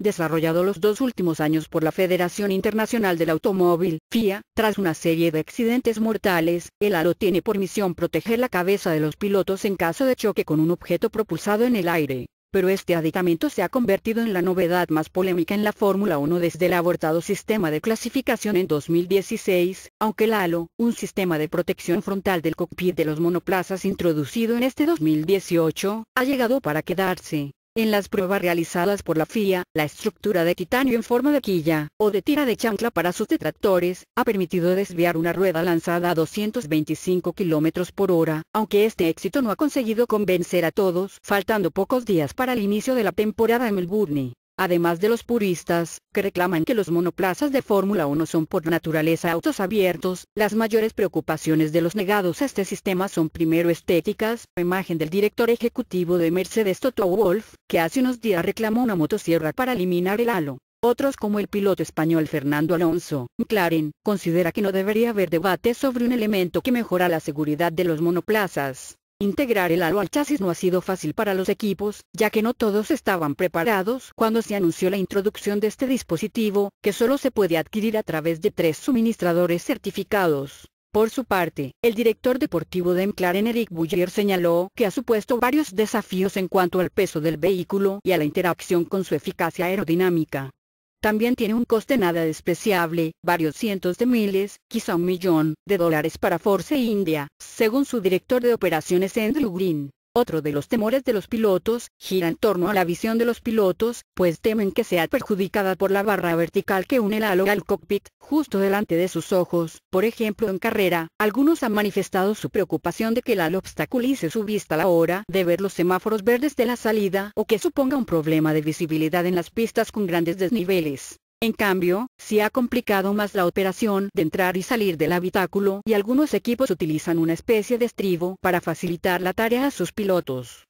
desarrollado los dos últimos años por la Federación Internacional del Automóvil, FIA, tras una serie de accidentes mortales, el halo tiene por misión proteger la cabeza de los pilotos en caso de choque con un objeto propulsado en el aire. Pero este aditamento se ha convertido en la novedad más polémica en la Fórmula 1 desde el abortado sistema de clasificación en 2016, aunque el halo, un sistema de protección frontal del cockpit de los monoplazas introducido en este 2018, ha llegado para quedarse. En las pruebas realizadas por la FIA, la estructura de titanio en forma de quilla, o de tira de chancla para sus detractores, ha permitido desviar una rueda lanzada a 225 km por hora, aunque este éxito no ha conseguido convencer a todos, faltando pocos días para el inicio de la temporada en Melbourne. Además de los puristas, que reclaman que los monoplazas de Fórmula 1 son por naturaleza autos abiertos, las mayores preocupaciones de los negados a este sistema son primero estéticas, imagen del director ejecutivo de Mercedes Toto Wolf, que hace unos días reclamó una motosierra para eliminar el halo. Otros como el piloto español Fernando Alonso, McLaren, considera que no debería haber debate sobre un elemento que mejora la seguridad de los monoplazas. Integrar el halo al chasis no ha sido fácil para los equipos, ya que no todos estaban preparados cuando se anunció la introducción de este dispositivo, que solo se puede adquirir a través de tres suministradores certificados. Por su parte, el director deportivo de McLaren Eric Boullier, señaló que ha supuesto varios desafíos en cuanto al peso del vehículo y a la interacción con su eficacia aerodinámica. También tiene un coste nada despreciable, varios cientos de miles, quizá un millón, de dólares para Force India, según su director de operaciones Andrew Green. Otro de los temores de los pilotos, gira en torno a la visión de los pilotos, pues temen que sea perjudicada por la barra vertical que une el halo al cockpit, justo delante de sus ojos. Por ejemplo en carrera, algunos han manifestado su preocupación de que el halo obstaculice su vista a la hora de ver los semáforos verdes de la salida o que suponga un problema de visibilidad en las pistas con grandes desniveles. En cambio, si ha complicado más la operación de entrar y salir del habitáculo y algunos equipos utilizan una especie de estribo para facilitar la tarea a sus pilotos.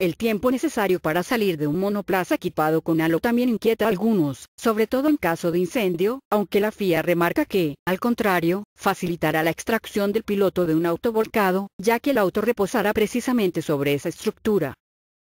El tiempo necesario para salir de un monoplaza equipado con halo también inquieta a algunos, sobre todo en caso de incendio, aunque la FIA remarca que, al contrario, facilitará la extracción del piloto de un auto volcado, ya que el auto reposará precisamente sobre esa estructura.